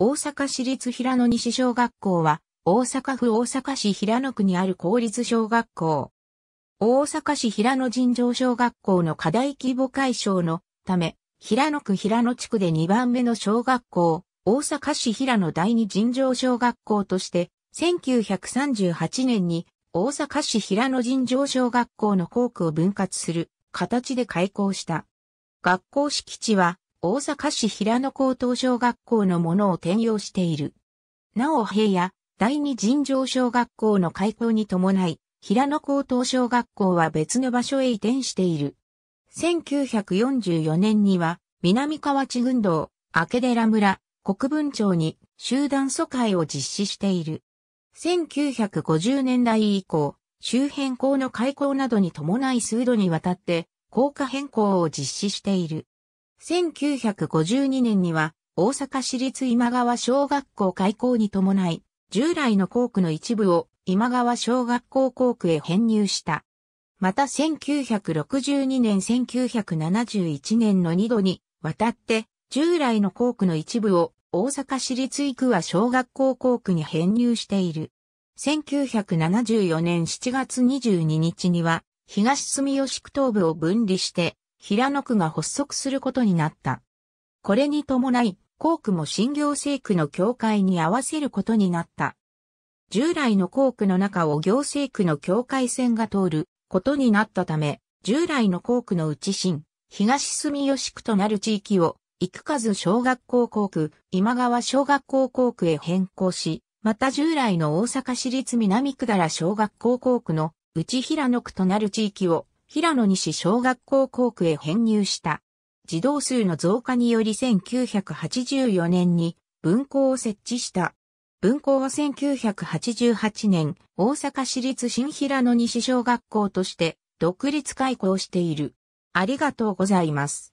大阪市立平野西小学校は、大阪府大阪市平野区にある公立小学校。大阪市平野尋常小学校の課題規模解消のため、平野区平野地区で2番目の小学校、大阪市平野第二尋常小学校として、1938年に大阪市平野尋常小学校の校区を分割する形で開校した。学校敷地は大阪市平野高等小学校のものを転用している。なお平野、第二尋常小学校の開校に伴い、平野高等小学校は別の場所へ移転している。1944年には、南河内群道、明寺村、国分町に集団疎開を実施している。1950年代以降、周辺校の開校などに伴い数度にわたって、校歌変更を実施している。1952年には大阪市立今川小学校開校に伴い、従来の校区の一部を今川小学校校区へ編入した。また1962年1971年の2度に渡って、従来の校区の一部を大阪市立育和小学校校区に編入している。1974年7月22日には、東住吉区東部を分離して、平野区が発足することになった。これに伴い、校区も新行政区の境界に合わせることになった。従来の校区の中を行政区の境界線が通ることになったため、従来の校区のうち新、東住吉区となる地域を、行。数小学校校区、今川小学校校区へ変更し、また従来の大阪市立南区原ら小学校校区の内平野区となる地域を、平野西小学校校区へ編入した。児童数の増加により1984年に文校を設置した。文校は1988年、大阪市立新平野西小学校として独立開校している。ありがとうございます。